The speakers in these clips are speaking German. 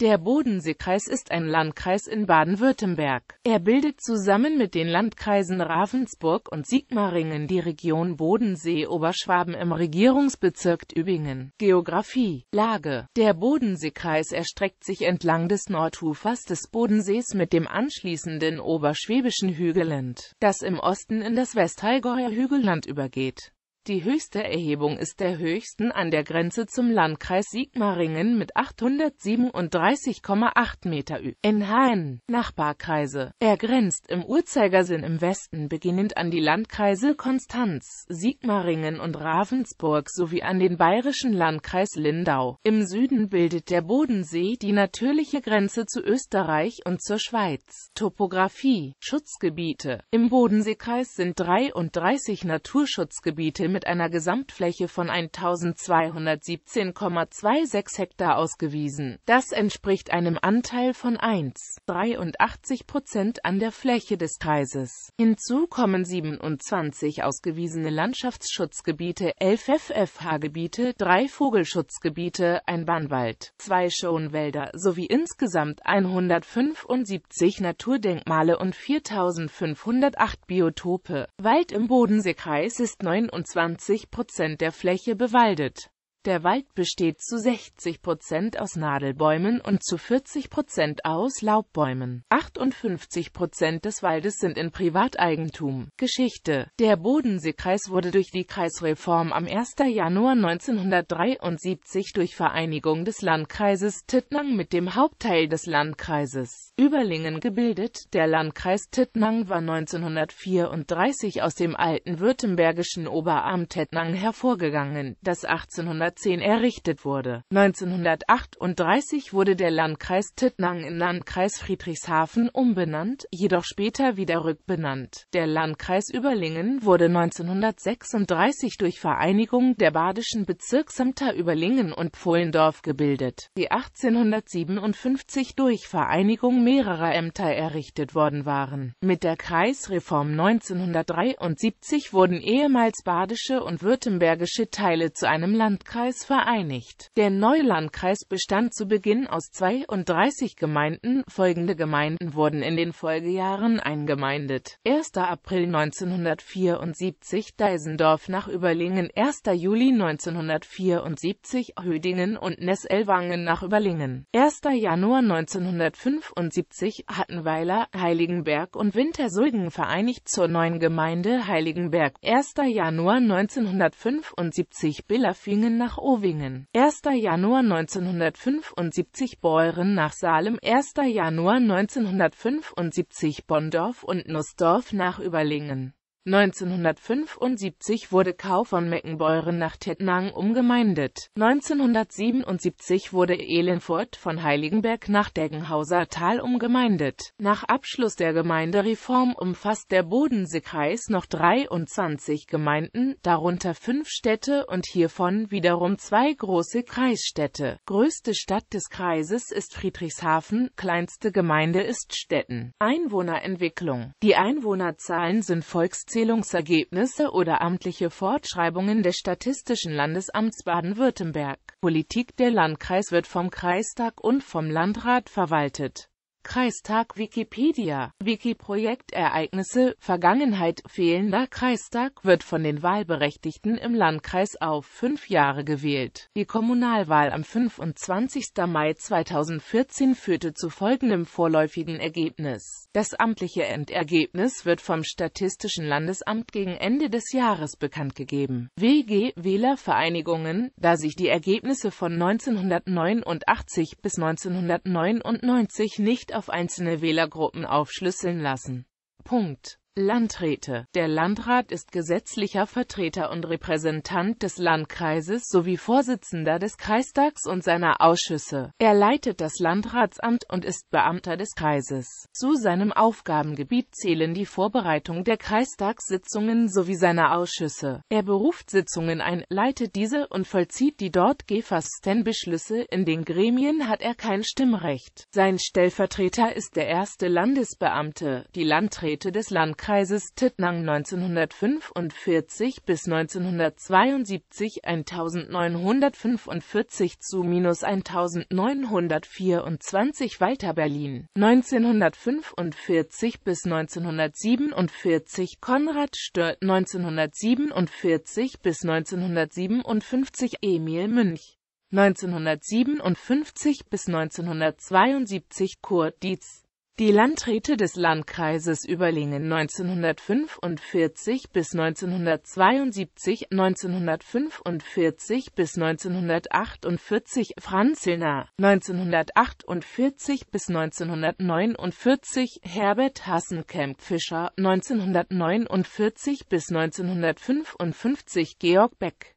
Der Bodenseekreis ist ein Landkreis in Baden-Württemberg. Er bildet zusammen mit den Landkreisen Ravensburg und Sigmaringen die Region Bodensee-Oberschwaben im Regierungsbezirk Tübingen. Geografie Lage Der Bodenseekreis erstreckt sich entlang des Nordufers des Bodensees mit dem anschließenden oberschwäbischen Hügelland, das im Osten in das Westhallgäuer Hügelland übergeht die höchste Erhebung ist der höchsten an der Grenze zum Landkreis Sigmaringen mit 837,8 Meter Ü. In Hain, Nachbarkreise. Er grenzt im Uhrzeigersinn im Westen beginnend an die Landkreise Konstanz, Sigmaringen und Ravensburg sowie an den bayerischen Landkreis Lindau. Im Süden bildet der Bodensee die natürliche Grenze zu Österreich und zur Schweiz. Topographie, Schutzgebiete Im Bodenseekreis sind 33 Naturschutzgebiete mit einer Gesamtfläche von 1217,26 Hektar ausgewiesen. Das entspricht einem Anteil von 1,83 Prozent an der Fläche des Kreises. Hinzu kommen 27 ausgewiesene Landschaftsschutzgebiete, 11 FFH-Gebiete, 3 Vogelschutzgebiete, ein Bannwald, 2 Schonwälder sowie insgesamt 175 Naturdenkmale und 4508 Biotope. Wald im Bodenseekreis ist 29 20 Prozent der Fläche bewaldet. Der Wald besteht zu 60 Prozent aus Nadelbäumen und zu 40 Prozent aus Laubbäumen. 58 Prozent des Waldes sind in Privateigentum. Geschichte Der Bodenseekreis wurde durch die Kreisreform am 1. Januar 1973 durch Vereinigung des Landkreises Tittnang mit dem Hauptteil des Landkreises Überlingen gebildet. Der Landkreis Tittnang war 1934 aus dem alten württembergischen Oberamt Tettnang hervorgegangen, das 1800 1910 errichtet wurde. 1938 wurde der Landkreis Tittnang in Landkreis Friedrichshafen umbenannt, jedoch später wieder rückbenannt. Der Landkreis Überlingen wurde 1936 durch Vereinigung der badischen Bezirksämter Überlingen und Pfohlendorf gebildet, die 1857 durch Vereinigung mehrerer Ämter errichtet worden waren. Mit der Kreisreform 1973 wurden ehemals badische und württembergische Teile zu einem Landkreis Landkreis vereinigt. Der neue Landkreis bestand zu Beginn aus 32 Gemeinden, folgende Gemeinden wurden in den Folgejahren eingemeindet. 1. April 1974 Deisendorf nach Überlingen, 1. Juli 1974 Hödingen und Nesselwangen nach Überlingen, 1. Januar 1975 Hattenweiler, Heiligenberg und Wintersulgen vereinigt zur neuen Gemeinde Heiligenberg, 1. Januar 1975 Billerfingen nach nach Owingen, 1. Januar 1975 Beuren nach Salem, 1. Januar 1975 Bonndorf und Nussdorf nach Überlingen. 1975 wurde Kau von Meckenbeuren nach Tettnang umgemeindet. 1977 wurde Elenfurt von Heiligenberg nach Deggenhauser Tal umgemeindet. Nach Abschluss der Gemeindereform umfasst der Bodenseekreis noch 23 Gemeinden, darunter fünf Städte und hiervon wiederum zwei große Kreisstädte. Größte Stadt des Kreises ist Friedrichshafen, kleinste Gemeinde ist Stetten. Einwohnerentwicklung Die Einwohnerzahlen sind volks Auszählungsergebnisse oder amtliche Fortschreibungen des Statistischen Landesamts Baden-Württemberg. Politik Der Landkreis wird vom Kreistag und vom Landrat verwaltet. Kreistag Wikipedia Wikiprojekt Ereignisse Vergangenheit Fehlender Kreistag wird von den Wahlberechtigten im Landkreis auf fünf Jahre gewählt. Die Kommunalwahl am 25. Mai 2014 führte zu folgendem vorläufigen Ergebnis. Das amtliche Endergebnis wird vom Statistischen Landesamt gegen Ende des Jahres bekannt gegeben. WG Wählervereinigungen, da sich die Ergebnisse von 1989 bis 1999 nicht auf einzelne Wählergruppen aufschlüsseln lassen. Punkt Landräte. Der Landrat ist gesetzlicher Vertreter und Repräsentant des Landkreises sowie Vorsitzender des Kreistags und seiner Ausschüsse. Er leitet das Landratsamt und ist Beamter des Kreises. Zu seinem Aufgabengebiet zählen die Vorbereitung der Kreistagssitzungen sowie seiner Ausschüsse. Er beruft Sitzungen ein, leitet diese und vollzieht die dort gefassten Beschlüsse. In den Gremien hat er kein Stimmrecht. Sein Stellvertreter ist der erste Landesbeamte, die Landräte des Landkreises. Wahlkreises Tittnang 1945 bis 1972 1945 zu minus 1924 Walter Berlin 1945 bis 1947 Konrad Stört 1947 bis 1957 Emil Münch 1957 bis 1972 Kurt Dietz die Landräte des Landkreises Überlingen 1945 bis 1972, 1945 bis 1948, Franzlner 1948 bis 1949, Herbert Hassenkamp Fischer 1949 bis 1955, Georg Beck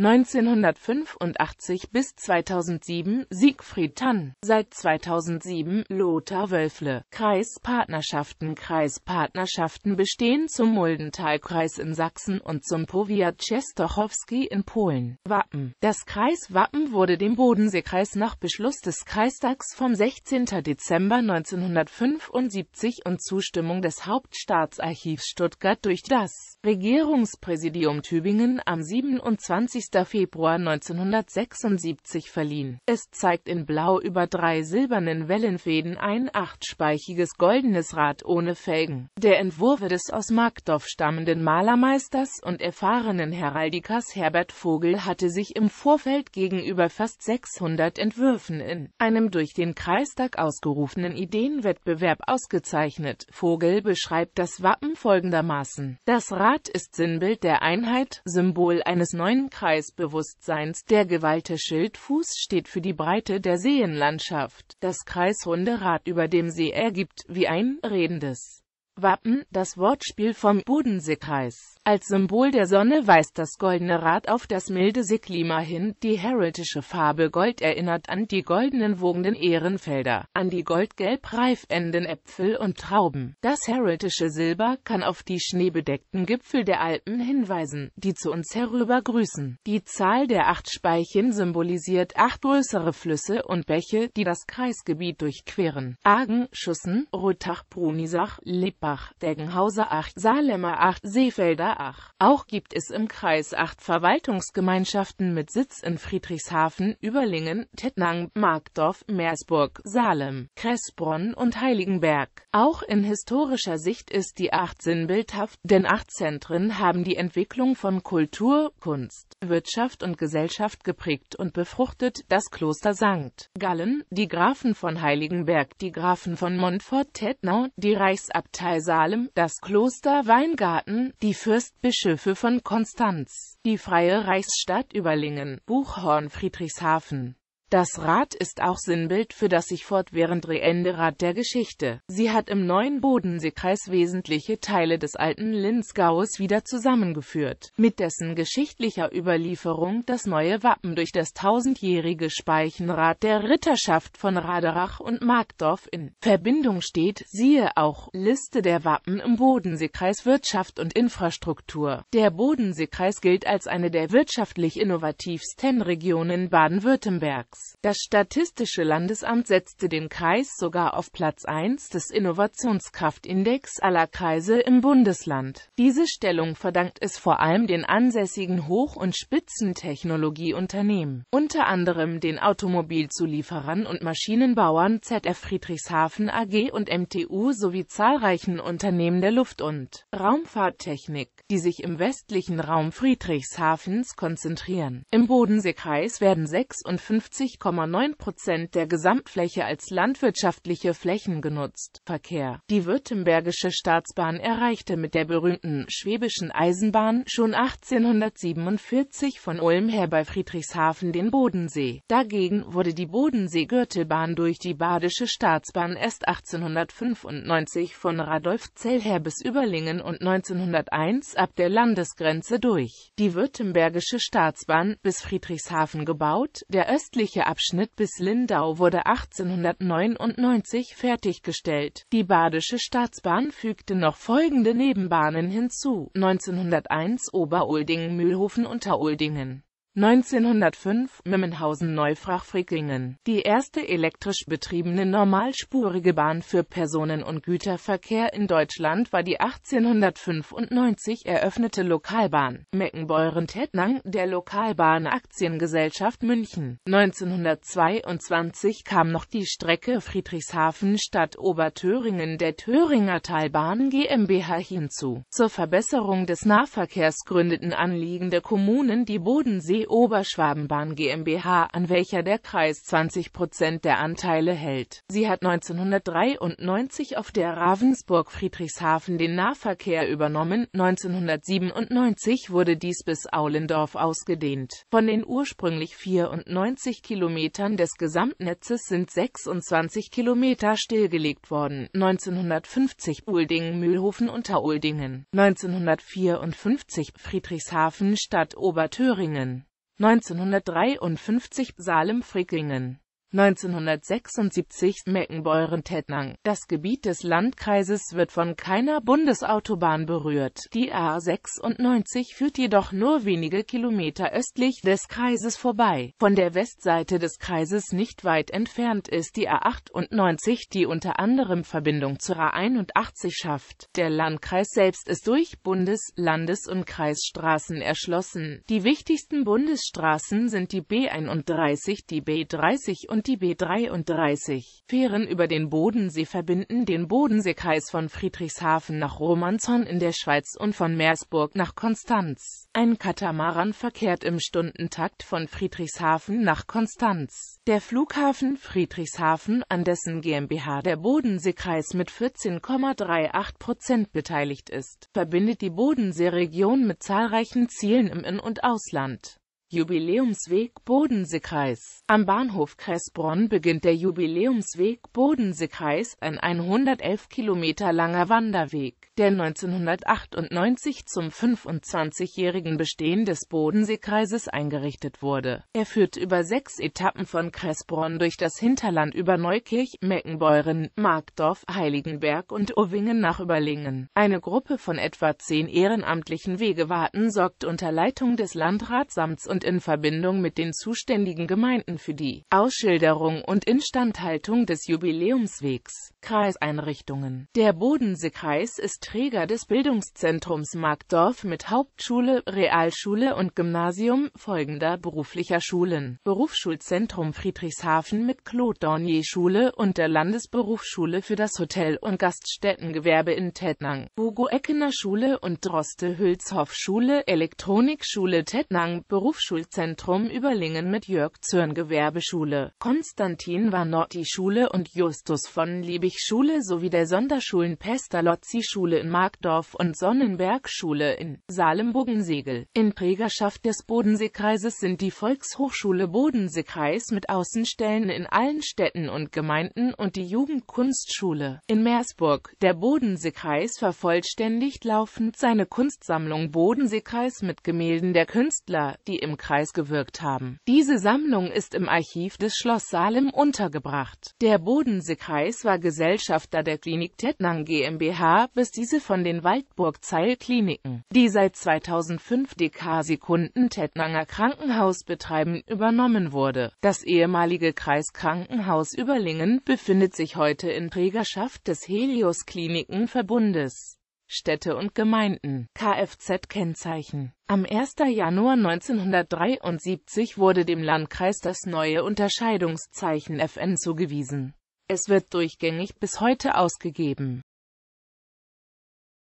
1985 bis 2007 Siegfried Tann, seit 2007 Lothar Wölfle. Kreispartnerschaften Kreispartnerschaften bestehen zum Muldentalkreis in Sachsen und zum Powiat Czestochowski in Polen. Wappen Das Kreiswappen wurde dem Bodenseekreis nach Beschluss des Kreistags vom 16. Dezember 1975 und Zustimmung des Hauptstaatsarchivs Stuttgart durch das Regierungspräsidium Tübingen am 27. Februar 1976 verliehen. Es zeigt in Blau über drei silbernen Wellenfäden ein achtspeichiges goldenes Rad ohne Felgen. Der Entwurf des aus Markdorf stammenden Malermeisters und erfahrenen Heraldikers Herbert Vogel hatte sich im Vorfeld gegenüber fast 600 Entwürfen in einem durch den Kreistag ausgerufenen Ideenwettbewerb ausgezeichnet. Vogel beschreibt das Wappen folgendermaßen. Das Rad ist Sinnbild der Einheit, Symbol eines neuen Kreises, Bewusstseins. Der gewaltige Schildfuß steht für die Breite der Seenlandschaft. Das kreisrunde Rad über dem See ergibt, wie ein, redendes Wappen, das Wortspiel vom Bodenseekreis. Als Symbol der Sonne weist das goldene Rad auf das milde Seeklima hin, die heraldische Farbe Gold erinnert an die goldenen wogenden Ehrenfelder, an die goldgelb reifenden Äpfel und Trauben. Das heraldische Silber kann auf die schneebedeckten Gipfel der Alpen hinweisen, die zu uns herüber grüßen. Die Zahl der acht Speichen symbolisiert acht größere Flüsse und Bäche, die das Kreisgebiet durchqueren. Argen, Schussen, Rottach, Brunisach, Lippach, Deggenhauser 8, Salemer 8, Seefelder Aach. Auch gibt es im Kreis acht Verwaltungsgemeinschaften mit Sitz in Friedrichshafen, Überlingen, Tettnang, Markdorf, Meersburg, Salem, Kressbronn und Heiligenberg. Auch in historischer Sicht ist die Acht sinnbildhaft, denn acht Zentren haben die Entwicklung von Kultur, Kunst, Wirtschaft und Gesellschaft geprägt und befruchtet das Kloster St. Gallen, die Grafen von Heiligenberg, die Grafen von Montfort-Tettnau, die Reichsabtei Salem, das Kloster Weingarten, die Fürsten Fürstbischöfe von Konstanz, die Freie Reichsstadt Überlingen, Buchhorn Friedrichshafen das Rad ist auch Sinnbild für das sich fortwährend drehende Rad der Geschichte. Sie hat im neuen Bodenseekreis wesentliche Teile des alten Linzgaues wieder zusammengeführt, mit dessen geschichtlicher Überlieferung das neue Wappen durch das tausendjährige Speichenrad der Ritterschaft von Raderach und Markdorf in Verbindung steht, siehe auch Liste der Wappen im Bodenseekreis Wirtschaft und Infrastruktur. Der Bodenseekreis gilt als eine der wirtschaftlich innovativsten Regionen Baden-Württembergs. Platz. Das Statistische Landesamt setzte den Kreis sogar auf Platz 1 des Innovationskraftindex aller Kreise im Bundesland. Diese Stellung verdankt es vor allem den ansässigen Hoch- und Spitzentechnologieunternehmen, unter anderem den Automobilzulieferern und Maschinenbauern ZF Friedrichshafen AG und MTU sowie zahlreichen Unternehmen der Luft- und Raumfahrttechnik, die sich im westlichen Raum Friedrichshafens konzentrieren. Im Bodenseekreis werden 56 30,9 Prozent der Gesamtfläche als landwirtschaftliche Flächen genutzt. Verkehr Die Württembergische Staatsbahn erreichte mit der berühmten Schwäbischen Eisenbahn schon 1847 von Ulm her bei Friedrichshafen den Bodensee. Dagegen wurde die Bodensee-Gürtelbahn durch die Badische Staatsbahn erst 1895 von Radolfzell her bis Überlingen und 1901 ab der Landesgrenze durch. Die Württembergische Staatsbahn bis Friedrichshafen gebaut, der östliche südliche Abschnitt bis Lindau wurde 1899 fertiggestellt. Die Badische Staatsbahn fügte noch folgende Nebenbahnen hinzu: 1901 Oberoldingen-Mühlhofen-Unteroldingen 1905 Mimmenhausen neufrach frickingen die erste elektrisch betriebene normalspurige Bahn für Personen- und Güterverkehr in Deutschland war die 1895 eröffnete Lokalbahn Meckenbeuren-Tettnang der Lokalbahn Aktiengesellschaft München. 1922 kam noch die Strecke Friedrichshafen-Stadt-Oberthöringen der Thüringer Talbahn GmbH hinzu. Zur Verbesserung des Nahverkehrs gründeten anliegende Kommunen die Bodensee Oberschwabenbahn GmbH, an welcher der Kreis 20 Prozent der Anteile hält. Sie hat 1993 auf der Ravensburg-Friedrichshafen den Nahverkehr übernommen, 1997 wurde dies bis Aulendorf ausgedehnt. Von den ursprünglich 94 Kilometern des Gesamtnetzes sind 26 Kilometer stillgelegt worden, 1950 Uldingen-Mühlhofen unter Uldingen, 1954 Friedrichshafen Stadt Oberthöringen. 1953 Salem-Frickingen 1976 Meckenbeuren-Tettnang. Das Gebiet des Landkreises wird von keiner Bundesautobahn berührt. Die A96 führt jedoch nur wenige Kilometer östlich des Kreises vorbei. Von der Westseite des Kreises nicht weit entfernt ist die A98, die unter anderem Verbindung zur A81 schafft. Der Landkreis selbst ist durch Bundes-, Landes- und Kreisstraßen erschlossen. Die wichtigsten Bundesstraßen sind die B31, die B30 und und die B33. Fähren über den Bodensee verbinden den Bodenseekreis von Friedrichshafen nach Romanzon in der Schweiz und von Meersburg nach Konstanz. Ein Katamaran verkehrt im Stundentakt von Friedrichshafen nach Konstanz. Der Flughafen Friedrichshafen, an dessen GmbH der Bodenseekreis mit 14,38 Prozent beteiligt ist, verbindet die Bodenseeregion mit zahlreichen Zielen im In- und Ausland. Jubiläumsweg Bodenseekreis Am Bahnhof Kressbronn beginnt der Jubiläumsweg Bodenseekreis, ein 111 Kilometer langer Wanderweg, der 1998 zum 25-jährigen Bestehen des Bodenseekreises eingerichtet wurde. Er führt über sechs Etappen von Kressbronn durch das Hinterland über Neukirch, Meckenbeuren, Markdorf, Heiligenberg und Owingen nach Überlingen. Eine Gruppe von etwa zehn ehrenamtlichen Wegewarten sorgt unter Leitung des Landratsamts und und in Verbindung mit den zuständigen Gemeinden für die Ausschilderung und Instandhaltung des Jubiläumswegs Kreiseinrichtungen. Der Bodenseekreis ist Träger des Bildungszentrums Markdorf mit Hauptschule, Realschule und Gymnasium folgender beruflicher Schulen. Berufsschulzentrum Friedrichshafen mit Claude-Dornier-Schule und der Landesberufsschule für das Hotel- und Gaststättengewerbe in Tettnang, Hugo-Eckener Schule und Droste-Hülshoff-Schule, Elektronikschule Tettnang, Berufsschule Schulzentrum Überlingen mit Jörg Zürn Gewerbeschule, Konstantin Warnotti Schule und Justus von Liebig Schule sowie der Sonderschulen Pestalozzi Schule in Markdorf und Sonnenberg Schule in Salem-Bogensegel. In Prägerschaft des Bodenseekreises sind die Volkshochschule Bodenseekreis mit Außenstellen in allen Städten und Gemeinden und die Jugendkunstschule in Meersburg. Der Bodenseekreis vervollständigt laufend seine Kunstsammlung Bodenseekreis mit Gemälden der Künstler, die im Kreis gewirkt haben. Diese Sammlung ist im Archiv des Schloss Salem untergebracht. Der Bodensee-Kreis war Gesellschafter der Klinik Tettnang GmbH, bis diese von den Waldburg Zeil Kliniken, die seit 2005 DK Sekunden Tettnanger Krankenhaus betreiben, übernommen wurde. Das ehemalige Kreiskrankenhaus Überlingen befindet sich heute in Trägerschaft des Helios kliniken verbundes Städte und Gemeinden Kfz-Kennzeichen Am 1. Januar 1973 wurde dem Landkreis das neue Unterscheidungszeichen FN zugewiesen. Es wird durchgängig bis heute ausgegeben